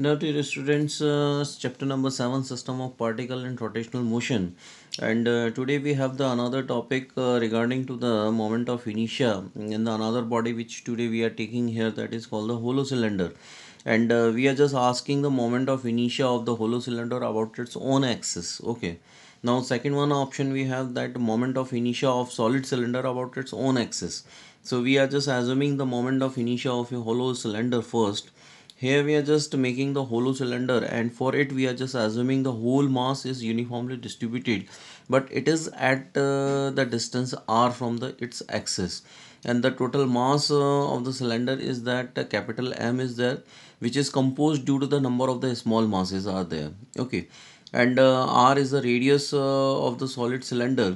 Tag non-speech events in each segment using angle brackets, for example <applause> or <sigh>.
Now to your students, uh, chapter number 7 system of particle and rotational motion and uh, today we have the another topic uh, regarding to the moment of inertia in the another body which today we are taking here that is called the hollow cylinder and uh, we are just asking the moment of inertia of the hollow cylinder about its own axis okay now second one option we have that moment of inertia of solid cylinder about its own axis so we are just assuming the moment of inertia of a hollow cylinder first here we are just making the hollow cylinder and for it we are just assuming the whole mass is uniformly distributed but it is at uh, the distance r from the its axis and the total mass uh, of the cylinder is that uh, capital M is there which is composed due to the number of the small masses are there okay and uh, r is the radius uh, of the solid cylinder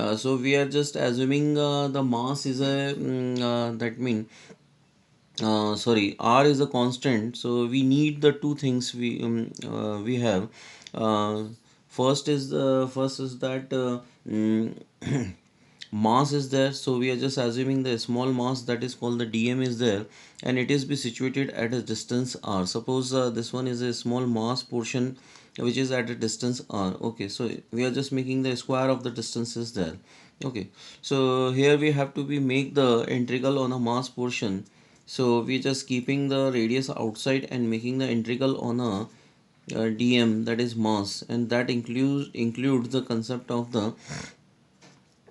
uh, so we are just assuming the mass is a um, that mean uh, sorry r is a constant so we need the two things we um, uh, we have uh, first is the uh, first is that uh, mm, <clears throat> mass is there so we are just assuming the small mass that is called the dm is there and it is be situated at a distance r suppose uh, this one is a small mass portion which is at a distance r okay so we are just making the square of the distances there okay so here we have to be make the integral on a mass portion so we are just keeping the radius outside and making the integral on a uh, dm that is mass and that includes includes the concept of the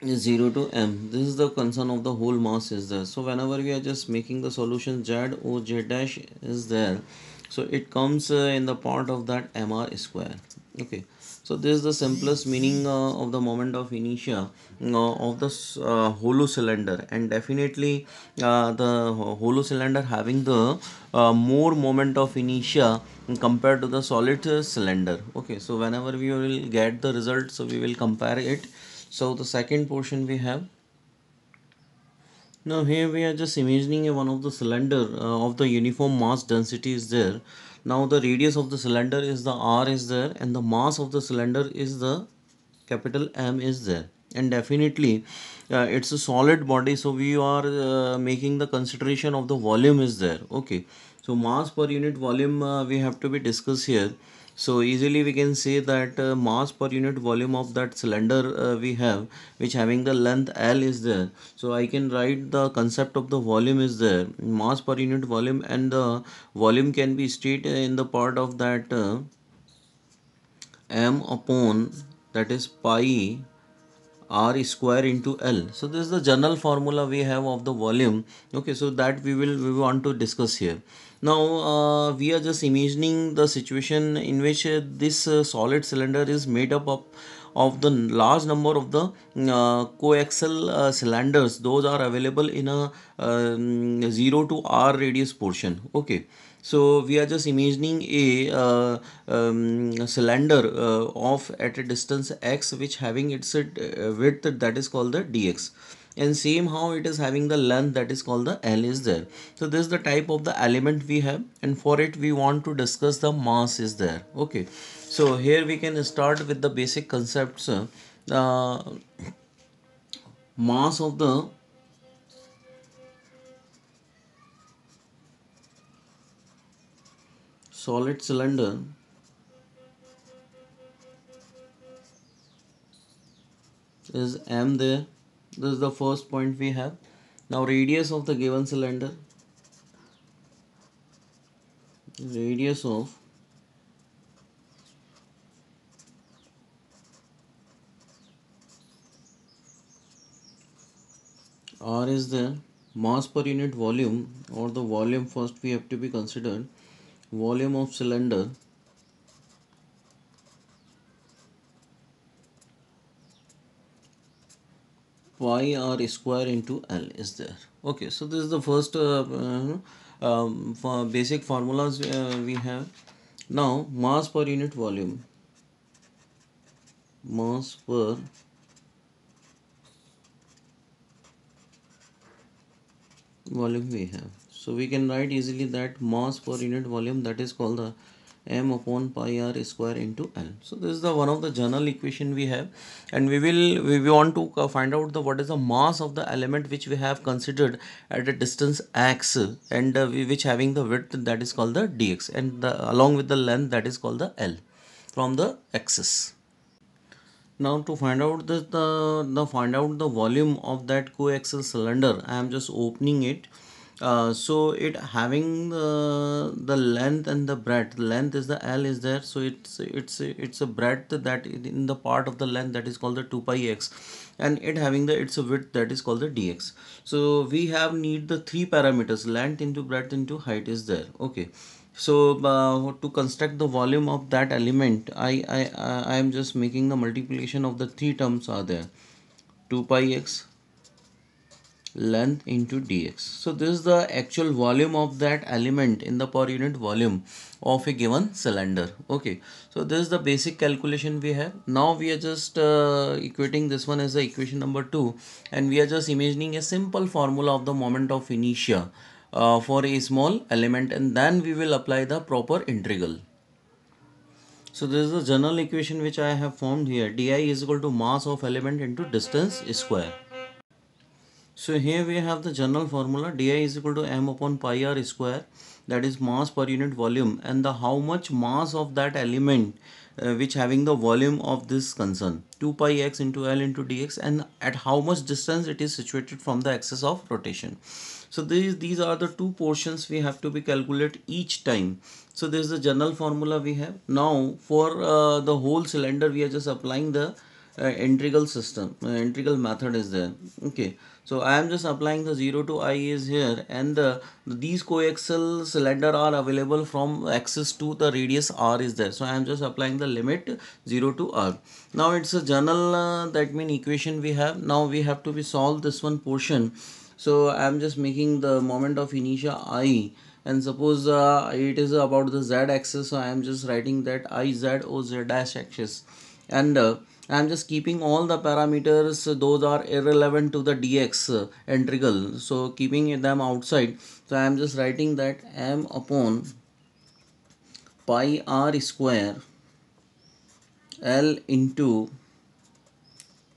0 to m this is the concern of the whole mass is there so whenever we are just making the solution z or z dash is there so it comes uh, in the part of that mr square okay so this is the simplest meaning uh, of the moment of inertia uh, of the uh, hollow cylinder and definitely uh, the hollow cylinder having the uh, more moment of inertia compared to the solid cylinder okay so whenever we will get the result so we will compare it so the second portion we have now here we are just imagining a one of the cylinder uh, of the uniform mass density is there now the radius of the cylinder is the r is there and the mass of the cylinder is the capital M is there and definitely uh, it's a solid body so we are uh, making the consideration of the volume is there okay so mass per unit volume uh, we have to be discussed here so easily we can say that uh, mass per unit volume of that cylinder uh, we have which having the length L is there. So I can write the concept of the volume is there mass per unit volume and the volume can be straight in the part of that uh, m upon that is pi r square into l so this is the general formula we have of the volume okay so that we will we want to discuss here now uh, we are just imagining the situation in which uh, this uh, solid cylinder is made up of of the large number of the mm, uh, coaxial uh, cylinders those are available in a um, 0 to r radius portion okay so we are just imagining a uh, um, cylinder of at a distance x which having its width that is called the dx and same how it is having the length that is called the L is there. So this is the type of the element we have and for it we want to discuss the mass is there. Okay. So here we can start with the basic concepts. Uh, mass of the solid cylinder is m there this is the first point we have. Now radius of the given cylinder. Radius of R is the mass per unit volume or the volume first we have to be considered volume of cylinder y r square into l is there okay so this is the first uh, uh, um, for basic formulas uh, we have now mass per unit volume mass per volume we have so we can write easily that mass per unit volume that is called the m upon pi r square into l. So this is the one of the general equation we have and we will we, we want to find out the what is the mass of the element which we have considered at a distance x and uh, which having the width that is called the dx and the, along with the length that is called the l from the axis. Now to find out the, the, the find out the volume of that coaxial cylinder I am just opening it uh, so it having the the length and the breadth length is the l is there so it's it's it's a breadth that in the part of the length that is called the 2 pi x and it having the it's a width that is called the dx so we have need the three parameters length into breadth into height is there okay so uh, to construct the volume of that element I, I i am just making the multiplication of the three terms are there 2 pi x length into dx. So this is the actual volume of that element in the per unit volume of a given cylinder. Okay, so this is the basic calculation we have. Now we are just uh, equating this one as the equation number 2 and we are just imagining a simple formula of the moment of inertia uh, for a small element and then we will apply the proper integral. So this is the general equation which I have formed here. Di is equal to mass of element into distance square. So here we have the general formula di is equal to m upon pi r square that is mass per unit volume and the how much mass of that element uh, which having the volume of this concern 2 pi x into l into dx and at how much distance it is situated from the axis of rotation. So these, these are the two portions we have to be calculate each time. So this is the general formula we have. Now for uh, the whole cylinder we are just applying the uh, integral system uh, integral method is there okay so i am just applying the 0 to i is here and the these coaxial cylinder are available from axis to the radius r is there so i am just applying the limit 0 to r now it's a general uh, that mean equation we have now we have to be solve this one portion so i am just making the moment of inertia i and suppose uh, it is about the z axis so i am just writing that i z or z dash axis and uh, I am just keeping all the parameters those are irrelevant to the dx uh, integral so keeping them outside so I am just writing that m upon pi r square l into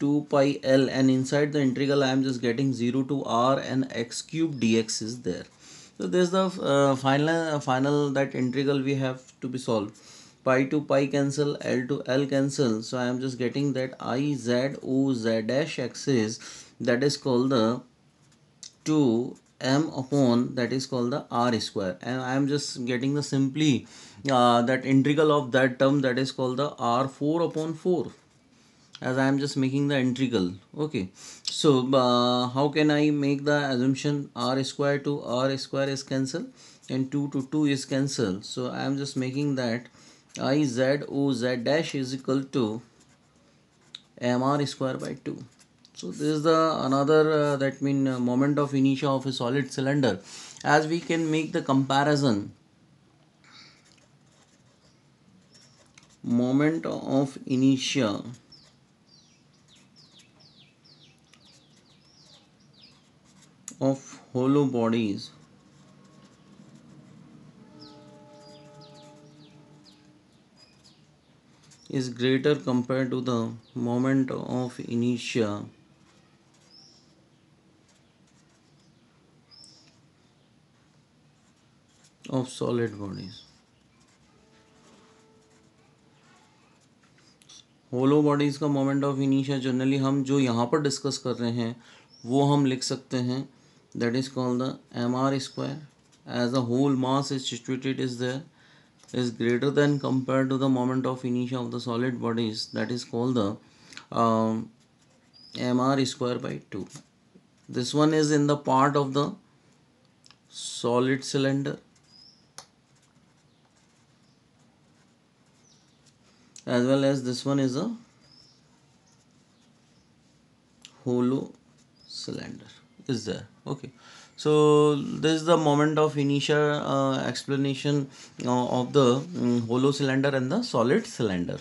2 pi l and inside the integral I am just getting 0 to r and x cube dx is there. So this is the uh, final, uh, final that integral we have to be solved pi to pi cancel l to l cancel so i am just getting that i z o z dash axis that is called the 2 m upon that is called the r square and i am just getting the simply uh, that integral of that term that is called the r4 upon 4 as I am just making the integral okay so uh, how can I make the assumption r square to r square is cancel and 2 to 2 is cancel so I am just making that i z o z dash is equal to mr square by 2 so this is the another uh, that mean uh, moment of inertia of a solid cylinder as we can make the comparison moment of inertia of hollow bodies is greater compared to the moment of inertia of solid bodies. Hollow bodies का moment of इनिशिया generally हम जो यहाँ पर discuss कर रहे हैं वो हम लिख सकते हैं that is called the M R square as a whole mass is situated is there is greater than compared to the moment of inertia of the solid bodies that is called the um, mr square by 2 this one is in the part of the solid cylinder as well as this one is a hollow cylinder is there okay so this is the moment of initial uh, explanation uh, of the um, mm, hollow cylinder and the solid cylinder